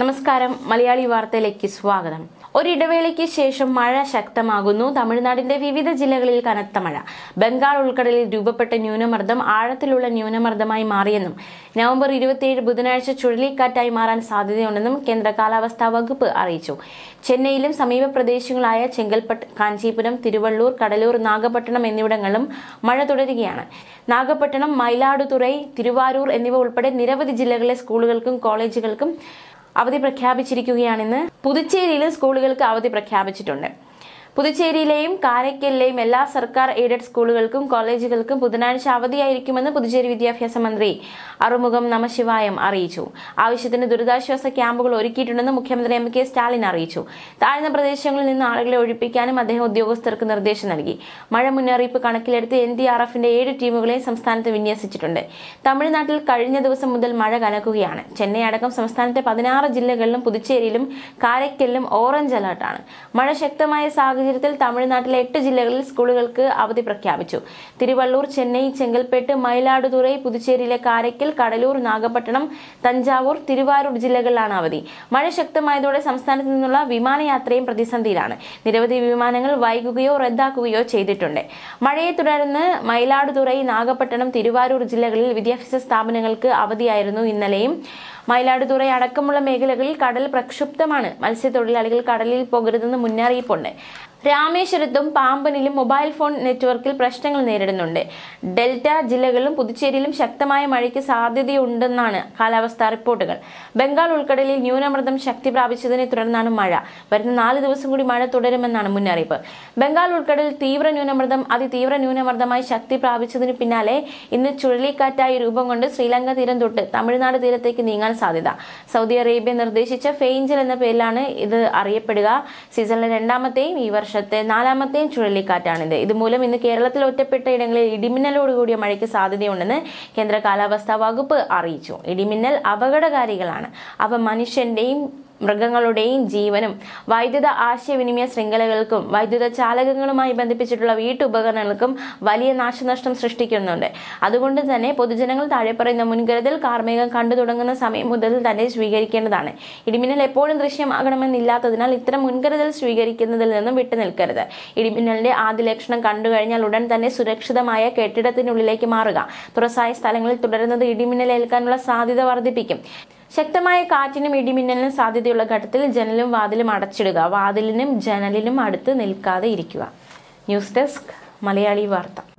നമസ്കാരം മലയാളി വാർത്തയിലേക്ക് സ്വാഗതം ഒരിടവേളയ്ക്ക് ശേഷം മഴ ശക്തമാകുന്നു തമിഴ്നാടിന്റെ വിവിധ ജില്ലകളിൽ കനത്ത മഴ ബംഗാൾ ഉൾക്കടലിൽ രൂപപ്പെട്ട ന്യൂനമർദ്ദം ആഴത്തിലുള്ള ന്യൂനമർദ്ദമായി മാറിയെന്നും നവംബർ ഇരുപത്തിയേഴ് ബുധനാഴ്ച ചുഴലിക്കാറ്റായി മാറാൻ സാധ്യതയുണ്ടെന്നും കേന്ദ്ര കാലാവസ്ഥാ വകുപ്പ് അറിയിച്ചു ചെന്നൈയിലും സമീപ പ്രദേശങ്ങളായ ചെങ്കൽപ്പട്ട് കാഞ്ചീപുരം തിരുവള്ളൂർ കടലൂർ നാഗപട്ടണം എന്നിവിടങ്ങളിലും മഴ തുടരുകയാണ് നാഗപട്ടണം മയിലാടുതുറൈ തിരുവാരൂർ എന്നിവ ഉൾപ്പെടെ നിരവധി ജില്ലകളിലെ സ്കൂളുകൾക്കും കോളേജുകൾക്കും അവധി പ്രഖ്യാപിച്ചിരിക്കുകയാണെന്ന് പുതുച്ചേരിയിലും സ്കൂളുകൾക്ക് അവധി പ്രഖ്യാപിച്ചിട്ടുണ്ട് പുതുച്ചേരിയിലെയും കാരയ്ക്കലിലെയും എല്ലാ സർക്കാർ എയ്ഡഡ് സ്കൂളുകൾക്കും കോളേജുകൾക്കും ബുധനാഴ്ച അവധിയായിരിക്കുമെന്ന് പുതുച്ചേരി വിദ്യാഭ്യാസ മന്ത്രി അറുമുഖം നമശിവായം അറിയിച്ചു ആവശ്യത്തിന് ദുരിതാശ്വാസ ക്യാമ്പുകൾ ഒരുക്കിയിട്ടുണ്ടെന്ന് മുഖ്യമന്ത്രി എം കെ സ്റ്റാലിൻ അറിയിച്ചു താഴ്ന്ന പ്രദേശങ്ങളിൽ നിന്ന് ആളുകളെ ഒഴിപ്പിക്കാനും അദ്ദേഹം ഉദ്യോഗസ്ഥർക്ക് നിർദ്ദേശം നൽകി മഴ മുന്നറിയിപ്പ് കണക്കിലെടുത്ത് എൻ ഡി ആർ എഫിന്റെ ഏഴ് ടീമുകളെ സംസ്ഥാനത്ത് വിന്യസിച്ചിട്ടുണ്ട് തമിഴ്നാട്ടിൽ കഴിഞ്ഞ ദിവസം മുതൽ മഴ കനക്കുകയാണ് ചെന്നൈ അടക്കം സംസ്ഥാനത്തെ പതിനാറ് ജില്ലകളിലും പുതുച്ചേരിയിലും കാരയ്ക്കലിലും ഓറഞ്ച് അലർട്ടാണ് മഴ ശക്തമായ സാഹചര്യത്തിൽ തമിഴ്നാട്ടിലെ എട്ട് ജില്ലകളിൽ സ്കൂളുകൾക്ക് അവധി പ്രഖ്യാപിച്ചു തിരുവള്ളൂർ ചെന്നൈ ചെങ്കൽപ്പേട്ട് മയിലാടുതുറൈ പുതുച്ചേരിയിലെ കാരയ്ക്കൽ കടലൂർ നാഗപട്ടണം തഞ്ചാവൂർ തിരുവാരൂർ ജില്ലകളിലാണ് അവധി മഴ ശക്തമായതോടെ സംസ്ഥാനത്ത് നിന്നുള്ള വിമാനയാത്രയും പ്രതിസന്ധിയിലാണ് നിരവധി വിമാനങ്ങൾ വൈകുകയോ റദ്ദാക്കുകയോ ചെയ്തിട്ടുണ്ട് മഴയെ തുടർന്ന് മയിലാടുതുറൈ നാഗപട്ടണം തിരുവാരൂർ ജില്ലകളിൽ വിദ്യാഭ്യാസ സ്ഥാപനങ്ങൾക്ക് അവധിയായിരുന്നു ഇന്നലെയും മയിലാടുതുറ അടക്കമുള്ള മേഖലകളിൽ കടൽ പ്രക്ഷുബ്ധമാണ് മത്സ്യത്തൊഴിലാളികൾ കടലിൽ പോകരുതെന്ന് മുന്നറിയിപ്പുണ്ട് രാമേശ്വരത്തും പാമ്പനിലും മൊബൈൽ ഫോൺ നെറ്റ്വർക്കിൽ പ്രശ്നങ്ങൾ നേരിടുന്നുണ്ട് ഡെൽറ്റ ജില്ലകളിലും പുതുച്ചേരിയിലും ശക്തമായ മഴയ്ക്ക് സാധ്യതയുണ്ടെന്നാണ് കാലാവസ്ഥാ റിപ്പോർട്ടുകൾ ബംഗാൾ ഉൾക്കടലിൽ ന്യൂനമർദ്ദം ശക്തി പ്രാപിച്ചതിനെ തുടർന്നാണ് മഴ വരുന്ന നാല് ദിവസം കൂടി മഴ തുടരുമെന്നാണ് മുന്നറിയിപ്പ് ബംഗാൾ ഉൾക്കടലിൽ തീവ്ര ന്യൂനമർദ്ദം അതിതീവ്ര ന്യൂനമർദ്ദമായി ശക്തി പ്രാപിച്ചതിന് പിന്നാലെ ഇന്ന് ചുഴലിക്കാറ്റായി രൂപം കൊണ്ട് ശ്രീലങ്ക തീരം തൊട്ട് തമിഴ്നാട് തീരത്തേക്ക് നീങ്ങാൻ സാധ്യത സൗദി അറേബ്യ നിർദ്ദേശിച്ച ഫെയ്ഞ്ചൽ എന്ന പേരിലാണ് ഇത് അറിയപ്പെടുക സീസണിലെ രണ്ടാമത്തെയും ഈ വർഷം വർഷത്തെ നാലാമത്തെയും ചുഴലിക്കാറ്റാണിത് ഇതുമൂലം ഇന്ന് കേരളത്തിൽ ഒറ്റപ്പെട്ട ഇടങ്ങളിൽ ഇടിമിന്നലോടുകൂടിയ മഴയ്ക്ക് സാധ്യതയുണ്ടെന്ന് കേന്ദ്ര കാലാവസ്ഥാ വകുപ്പ് അറിയിച്ചു ഇടിമിന്നൽ അപകടകാരികളാണ് അവ മനുഷ്യന്റെയും മൃഗങ്ങളുടെയും ജീവനും വൈദ്യുത ആശയവിനിമയ ശൃംഖലകൾക്കും വൈദ്യുത ചാലകങ്ങളുമായി ബന്ധിപ്പിച്ചിട്ടുള്ള വീട്ടുപകരണങ്ങൾക്കും വലിയ നാശനഷ്ടം സൃഷ്ടിക്കുന്നുണ്ട് അതുകൊണ്ട് തന്നെ പൊതുജനങ്ങൾ താഴെ പറയുന്ന മുൻകരുതൽ കാർമേഘം കണ്ടു തുടങ്ങുന്ന സമയം മുതൽ തന്നെ സ്വീകരിക്കേണ്ടതാണ് ഇടിമിന്നൽ എപ്പോഴും ദൃശ്യമാകണമെന്നില്ലാത്തതിനാൽ ഇത്തരം മുൻകരുതൽ സ്വീകരിക്കുന്നതിൽ നിന്നും വിട്ടുനിൽക്കരുത് ഇടിമിന്നലിന്റെ ആദ്യ ലക്ഷണം കണ്ടു കഴിഞ്ഞാൽ ഉടൻ തന്നെ സുരക്ഷിതമായ കെട്ടിടത്തിനുള്ളിലേക്ക് മാറുക തുറസായ സ്ഥലങ്ങളിൽ തുടരുന്നത് ഇടിമിന്നലേൽക്കാനുള്ള സാധ്യത വർദ്ധിപ്പിക്കും ശക്തമായ കാറ്റിനും ഇടിമിന്നലിനും സാധ്യതയുള്ള ഘട്ടത്തിൽ ജനലും വാതിലും അടച്ചിടുക വാതിലിനും ജനലിനും അടുത്ത് നിൽക്കാതെ ഇരിക്കുക ന്യൂസ് ഡെസ്ക് മലയാളി വാർത്ത